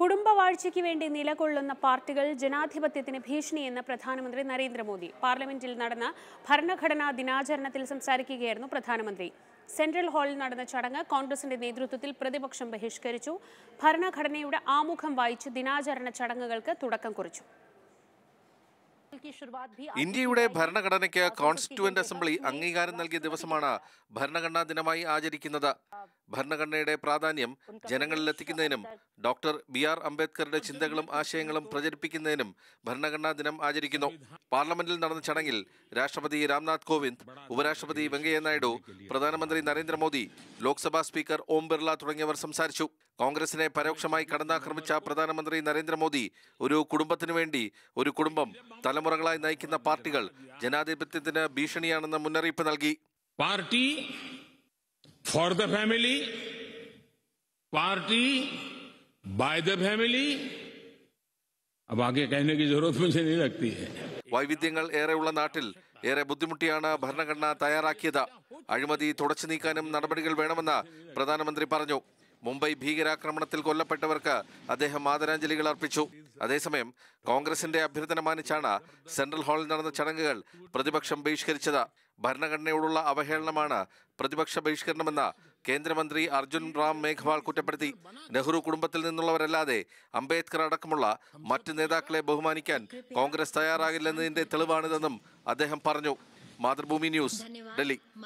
കുടുംബവാഴ്ചയ്ക്ക് വേണ്ടി നിലകൊള്ളുന്ന പാർട്ടികൾ ജനാധിപത്യത്തിന് ഭീഷണിയെന്ന് പ്രധാനമന്ത്രി നരേന്ദ്രമോദി പാർലമെന്റിൽ നടന്ന ഭരണഘടനാ ദിനാചരണത്തിൽ സംസാരിക്കുകയായിരുന്നു പ്രധാനമന്ത്രി സെൻട്രൽ ഹാളിൽ നടന്ന ചടങ്ങ് കോൺഗ്രസിന്റെ നേതൃത്വത്തിൽ പ്രതിപക്ഷം ബഹിഷ്കരിച്ചു ഭരണഘടനയുടെ ആമുഖം വായിച്ച് ദിനാചരണ ചടങ്ങുകൾക്ക് തുടക്കം കുറിച്ചു ഇന്ത്യയുടെ ഭരണഘടനയ്ക്ക് കോൺസ്റ്റിറ്റ്യൂവന്റ് അസംബ്ലി അംഗീകാരം നൽകിയ ദിവസമാണ് ഭരണഘടനാ ദിനമായി ആചരിക്കുന്നത് ഭരണഘടനയുടെ പ്രാധാന്യം ജനങ്ങളിലെത്തിക്കുന്നതിനും ഡോക്ടർ ബി ആർ അംബേദ്കറുടെ ചിന്തകളും ആശയങ്ങളും പ്രചരിപ്പിക്കുന്നതിനും ഭരണഘടനാ ദിനം ആചരിക്കുന്നു പാർലമെന്റിൽ നടന്ന ചടങ്ങിൽ രാഷ്ട്രപതി രാംനാഥ് കോവിന്ദ് ഉപരാഷ്ട്രപതി വെങ്കയ്യ നായിഡു പ്രധാനമന്ത്രി നരേന്ദ്രമോദി ലോക്സഭാ സ്പീക്കർ ഓം ബിർള തുടങ്ങിയവർ സംസാരിച്ചു കോൺഗ്രസിനെ പരോക്ഷമായി കടന്നാക്രമിച്ച പ്രധാനമന്ത്രി നരേന്ദ്രമോദി ഒരു കുടുംബത്തിനു വേണ്ടി ഒരു കുടുംബം തല തലമുറകളായി നയിക്കുന്ന പാർട്ടികൾ ജനാധിപത്യത്തിന് ഭീഷണിയാണെന്ന് മുന്നറിയിപ്പ് നൽകി party for the family party by the family വൈവിധ്യങ്ങൾ ഏറെയുള്ള നാട്ടിൽ ഏറെ ബുദ്ധിമുട്ടിയാണ് ഭരണഘടന തയ്യാറാക്കിയത് അഴിമതി തുടച്ചു നീക്കാനും നടപടികൾ വേണമെന്ന് പ്രധാനമന്ത്രി പറഞ്ഞു മുംബൈ ഭീകരാക്രമണത്തിൽ കൊല്ലപ്പെട്ടവർക്ക് അദ്ദേഹം ആദരാഞ്ജലികൾ അർപ്പിച്ചു അതേസമയം കോൺഗ്രസിന്റെ അഭ്യർത്ഥന മാനിച്ചാണ് സെൻട്രൽ ഹാളിൽ നടന്ന ചടങ്ങുകൾ പ്രതിപക്ഷം ബഹിഷ്കരിച്ചത് ഭരണഘടനയോടുള്ള അവഹേളനമാണ് പ്രതിപക്ഷ ബഹിഷ്കരണമെന്ന് കേന്ദ്രമന്ത്രി അർജുൻ റാം മേഘ്വാൾ കുറ്റപ്പെടുത്തി നെഹ്റു കുടുംബത്തിൽ നിന്നുള്ളവരല്ലാതെ അംബേദ്കർ അടക്കമുള്ള മറ്റ് നേതാക്കളെ ബഹുമാനിക്കാൻ കോൺഗ്രസ് തയ്യാറാകില്ലെന്നതിന്റെ തെളിവാണിതെന്നും അദ്ദേഹം പറഞ്ഞു മാതൃഭൂമി ന്യൂസ് ഡൽഹി